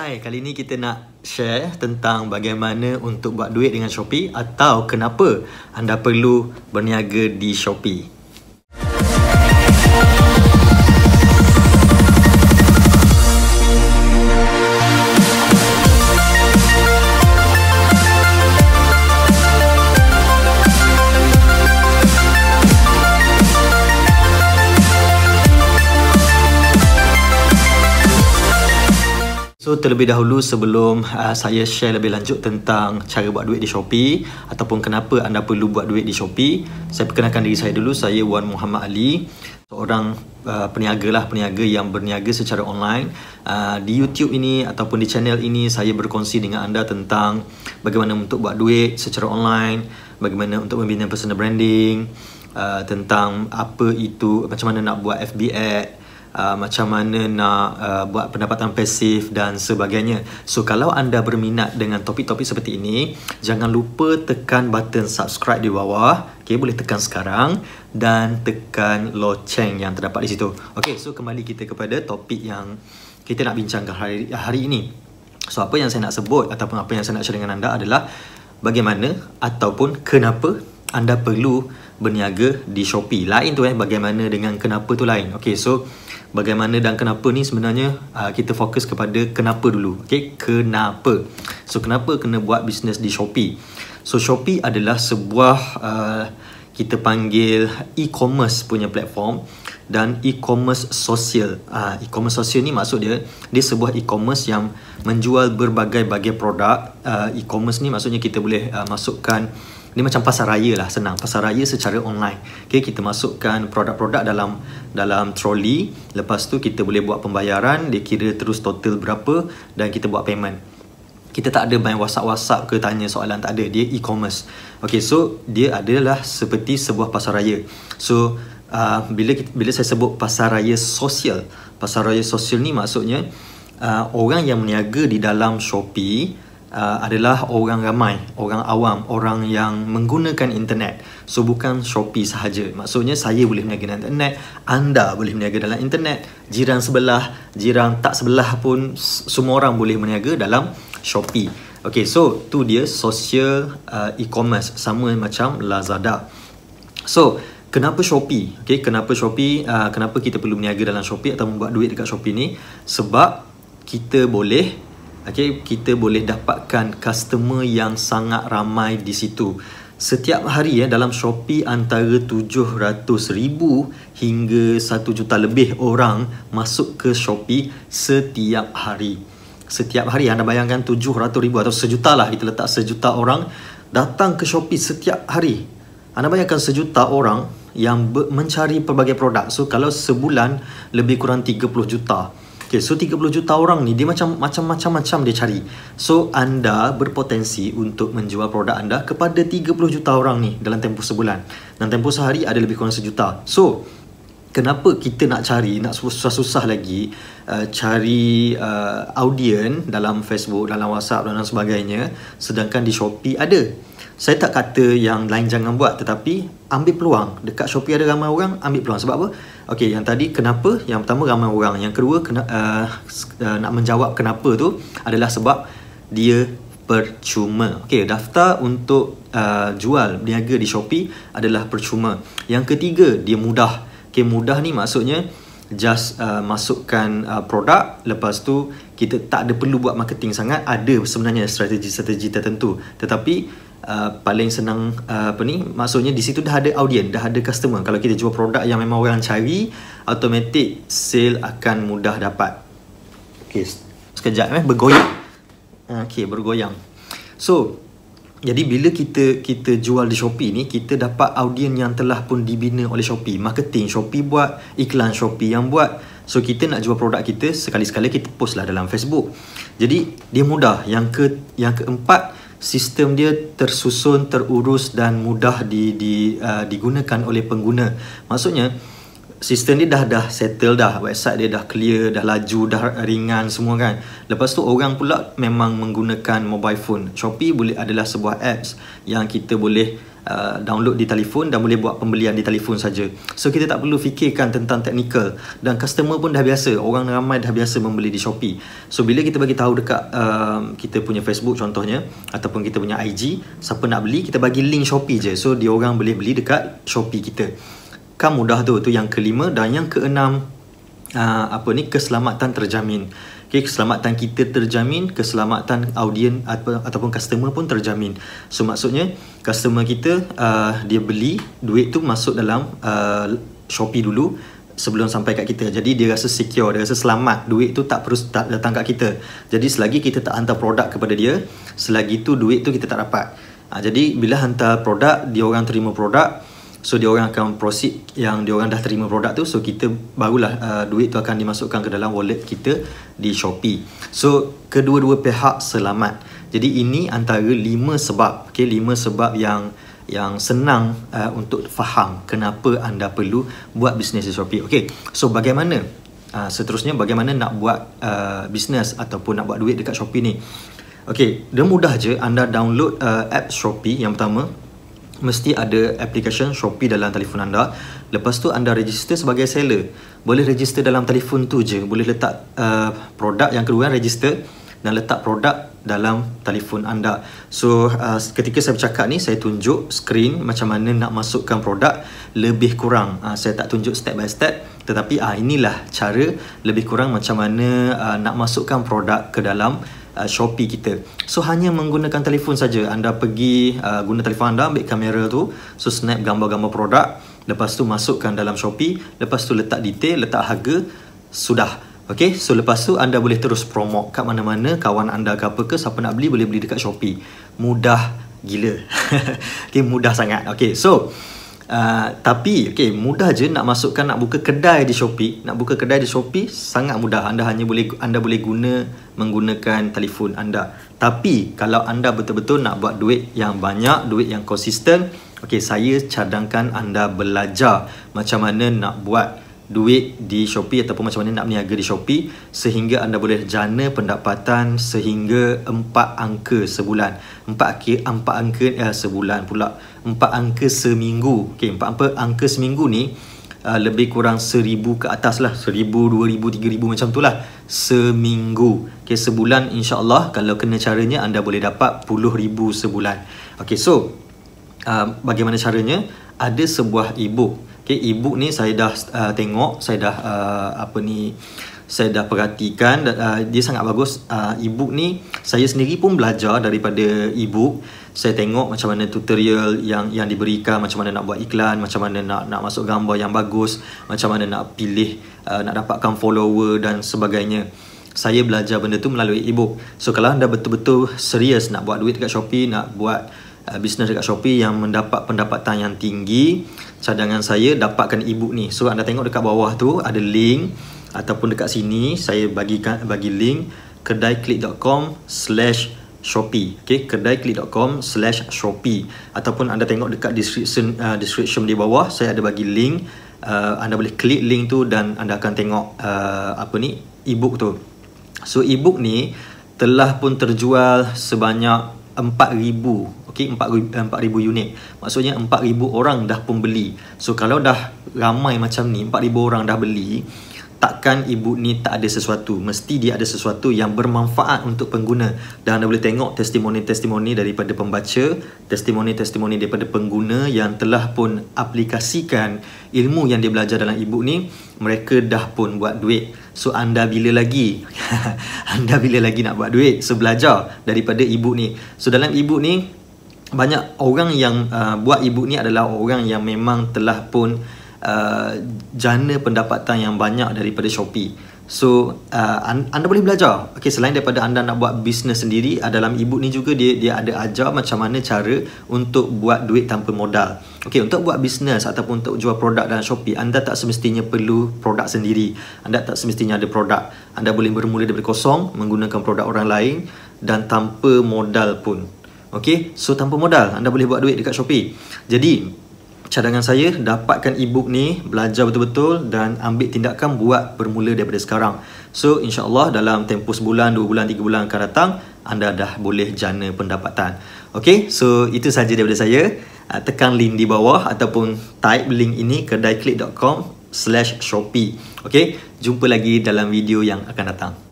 Hai, kali ni kita nak share tentang bagaimana untuk buat duit dengan Shopee atau kenapa anda perlu berniaga di Shopee. So terlebih dahulu sebelum uh, saya share lebih lanjut tentang cara buat duit di Shopee ataupun kenapa anda perlu buat duit di Shopee, saya perkenalkan diri saya dulu. Saya Wan Muhammad Ali, seorang uh, peniaga lah peniaga yang berniaga secara online. Uh, di YouTube ini ataupun di channel ini saya berkongsi dengan anda tentang bagaimana untuk buat duit secara online, bagaimana untuk membina personal branding, uh, tentang apa itu macam mana nak buat FBA uh, macam mana nak uh, buat pendapatan pasif dan sebagainya. So kalau anda berminat dengan topik-topik seperti ini, jangan lupa tekan button subscribe di bawah. Okay, boleh tekan sekarang dan tekan loceng yang terdapat di situ. Okay, so kembali kita kepada topik yang kita nak bincangkan hari, hari ini. So apa yang saya nak sebut ataupun apa yang saya nak share dengan anda adalah bagaimana ataupun kenapa anda perlu berniaga di Shopee. Lain tu eh bagaimana dengan kenapa tu lain. Okay so bagaimana dan kenapa ni sebenarnya uh, kita fokus kepada kenapa dulu okay? kenapa so kenapa kena buat bisnes di Shopee so Shopee adalah sebuah uh, kita panggil e-commerce punya platform dan e-commerce sosial. uh, ah, e-commerce sosial ni maksud dia dia sebuah e-commerce yang menjual berbagai-bagai produk. Uh, e-commerce ni maksudnya kita boleh uh, masukkan ini macam pasar raya lah senang Pasar raya secara online okay, Kita masukkan produk-produk dalam dalam troli Lepas tu kita boleh buat pembayaran Dia kira terus total berapa Dan kita buat payment kita tak ada main whatsapp-whatsapp ke tanya soalan tak ada dia e-commerce Okay, so dia adalah seperti sebuah pasar raya so uh, bila kita, bila saya sebut pasar raya sosial pasar raya sosial ni maksudnya uh, orang yang meniaga di dalam Shopee uh, adalah orang ramai, orang awam, orang yang menggunakan internet. So bukan Shopee sahaja. Maksudnya saya boleh berniaga dalam internet, anda boleh berniaga dalam internet, jiran sebelah, jiran tak sebelah pun semua orang boleh berniaga dalam Shopee. Okay, so tu dia social uh, e-commerce sama macam Lazada. So, kenapa Shopee? Okay, kenapa Shopee? Uh, kenapa kita perlu berniaga dalam Shopee atau membuat duit dekat Shopee ni? Sebab kita boleh okay, kita boleh dapatkan customer yang sangat ramai di situ. Setiap hari ya dalam Shopee antara ribu hingga 1 juta lebih orang masuk ke Shopee setiap hari. Setiap hari anda bayangkan ribu atau sejuta lah kita letak sejuta orang datang ke Shopee setiap hari. Anda bayangkan sejuta orang yang mencari pelbagai produk. So kalau sebulan lebih kurang 30 juta. Okay, so 30 juta orang ni dia macam macam macam macam dia cari. So anda berpotensi untuk menjual produk anda kepada 30 juta orang ni dalam tempoh sebulan. Dan tempoh sehari ada lebih kurang sejuta. So kenapa kita nak cari nak susah-susah lagi uh, cari uh, audien dalam Facebook, dalam WhatsApp dan sebagainya sedangkan di Shopee ada. Saya tak kata yang lain jangan buat tetapi ambil peluang. Dekat Shopee ada ramai orang, ambil peluang. Sebab apa? Okey, yang tadi kenapa? Yang pertama ramai orang. Yang kedua kena, uh, uh, nak menjawab kenapa tu adalah sebab dia percuma. Okey, daftar untuk uh, jual berniaga di Shopee adalah percuma. Yang ketiga, dia mudah. Okey, mudah ni maksudnya just uh, masukkan uh, produk lepas tu kita tak ada perlu buat marketing sangat ada sebenarnya strategi-strategi tertentu tetapi uh, paling senang uh, apa ni maksudnya di situ dah ada audien dah ada customer kalau kita jual produk yang memang orang cari automatic sale akan mudah dapat okey sekejap eh bergoyang okey bergoyang so jadi bila kita kita jual di Shopee ni kita dapat audien yang telah pun dibina oleh Shopee marketing Shopee buat iklan Shopee yang buat So kita nak jual produk kita sekali-sekala kita post lah dalam Facebook. Jadi dia mudah. Yang ke yang keempat sistem dia tersusun, terurus dan mudah di di uh, digunakan oleh pengguna. Maksudnya sistem dia dah dah settle dah website dia dah clear dah laju dah ringan semua kan lepas tu orang pula memang menggunakan mobile phone Shopee boleh adalah sebuah apps yang kita boleh Uh, download di telefon dan boleh buat pembelian di telefon saja. So kita tak perlu fikirkan tentang technical dan customer pun dah biasa, orang ramai dah biasa membeli di Shopee. So bila kita bagi tahu dekat uh, kita punya Facebook contohnya ataupun kita punya IG, siapa nak beli kita bagi link Shopee je. So dia orang boleh beli dekat Shopee kita kan mudah tu tu yang kelima dan yang keenam uh, apa ni keselamatan terjamin Okay, keselamatan kita terjamin, keselamatan audien atau ataupun customer pun terjamin. So maksudnya customer kita uh, dia beli duit tu masuk dalam uh, Shopee dulu sebelum sampai kat kita. Jadi dia rasa secure, dia rasa selamat. Duit tu tak perlu tak datang kat kita. Jadi selagi kita tak hantar produk kepada dia, selagi tu duit tu kita tak dapat. Uh, jadi bila hantar produk, dia orang terima produk, So dia orang akan proceed yang dia orang dah terima produk tu. So kita barulah uh, duit tu akan dimasukkan ke dalam wallet kita di Shopee. So kedua-dua pihak selamat. Jadi ini antara lima sebab, okay, lima sebab yang yang senang uh, untuk faham kenapa anda perlu buat bisnes di Shopee. Okay, so bagaimana uh, seterusnya bagaimana nak buat uh, bisnes ataupun nak buat duit dekat Shopee ni? Okay, dia mudah je anda download uh, app Shopee yang pertama mesti ada aplikasi Shopee dalam telefon anda. Lepas tu anda register sebagai seller. Boleh register dalam telefon tu je. Boleh letak uh, produk yang kedua register dan letak produk dalam telefon anda. So uh, ketika saya bercakap ni saya tunjuk screen macam mana nak masukkan produk lebih kurang. Uh, saya tak tunjuk step by step tetapi uh, inilah cara lebih kurang macam mana uh, nak masukkan produk ke dalam uh, Shopee kita. So hanya menggunakan telefon saja. Anda pergi uh, guna telefon anda, ambil kamera tu, so snap gambar-gambar produk, lepas tu masukkan dalam Shopee, lepas tu letak detail, letak harga, sudah. Okay, so lepas tu anda boleh terus promote kat mana-mana kawan anda ke apa ke siapa nak beli boleh beli dekat Shopee. Mudah gila. okay, mudah sangat. Okay, so Ah, tapi okay, mudah je nak masukkan nak buka kedai di Shopee nak buka kedai di Shopee sangat mudah anda hanya boleh anda boleh guna menggunakan telefon anda tapi kalau anda betul-betul nak buat duit yang banyak duit yang konsisten okay, saya cadangkan anda belajar macam mana nak buat duit di Shopee ataupun macam mana nak berniaga di Shopee sehingga anda boleh jana pendapatan sehingga 4 angka sebulan 4 angka, 4 angka eh, sebulan pula empat angka seminggu. Okey, empat apa angka seminggu ni uh, lebih kurang seribu ke atas lah. Seribu, dua ribu, tiga ribu macam tu lah. Seminggu. Okey, sebulan insyaAllah kalau kena caranya anda boleh dapat puluh ribu sebulan. Okey, so uh, bagaimana caranya? Ada sebuah e-book. Okey, e-book ni saya dah uh, tengok, saya dah uh, apa ni saya dah perhatikan uh, dia sangat bagus uh, e-book ni saya sendiri pun belajar daripada e saya tengok macam mana tutorial yang yang diberikan macam mana nak buat iklan macam mana nak nak masuk gambar yang bagus macam mana nak pilih uh, nak dapatkan follower dan sebagainya saya belajar benda tu melalui e-book so kalau anda betul-betul serius nak buat duit dekat Shopee nak buat uh, bisnes dekat Shopee yang mendapat pendapatan yang tinggi cadangan saya dapatkan e ni so anda tengok dekat bawah tu ada link ataupun dekat sini saya bagikan bagi link kedaiklik.com slash Shopee okay, kedaiklik.com slash Shopee ataupun anda tengok dekat description uh, description di bawah saya ada bagi link uh, anda boleh klik link tu dan anda akan tengok uh, apa ni ebook tu so ebook ni telah pun terjual sebanyak 4000 okey 4000 unit maksudnya 4000 orang dah pun beli so kalau dah ramai macam ni 4000 orang dah beli takkan ibu ni tak ada sesuatu mesti dia ada sesuatu yang bermanfaat untuk pengguna dan anda boleh tengok testimoni-testimoni daripada pembaca testimoni-testimoni daripada pengguna yang telah pun aplikasikan ilmu yang dia belajar dalam ibu ni mereka dah pun buat duit so anda bila lagi anda bila lagi nak buat duit so belajar daripada ibu ni so dalam ibu ni banyak orang yang uh, buat ibu ni adalah orang yang memang telah pun Uh, jana pendapatan yang banyak daripada Shopee. So uh, anda boleh belajar. Okey selain daripada anda nak buat bisnes sendiri, uh, dalam e ni juga dia dia ada ajar macam mana cara untuk buat duit tanpa modal. Okey untuk buat bisnes ataupun untuk jual produk dalam Shopee, anda tak semestinya perlu produk sendiri. Anda tak semestinya ada produk. Anda boleh bermula dari kosong menggunakan produk orang lain dan tanpa modal pun. Okey, so tanpa modal anda boleh buat duit dekat Shopee. Jadi cadangan saya dapatkan ebook ni belajar betul-betul dan ambil tindakan buat bermula daripada sekarang so insyaAllah dalam tempoh sebulan, dua bulan, tiga bulan akan datang anda dah boleh jana pendapatan ok so itu sahaja daripada saya ah, tekan link di bawah ataupun type link ini kedaiklik.com slash shopee ok jumpa lagi dalam video yang akan datang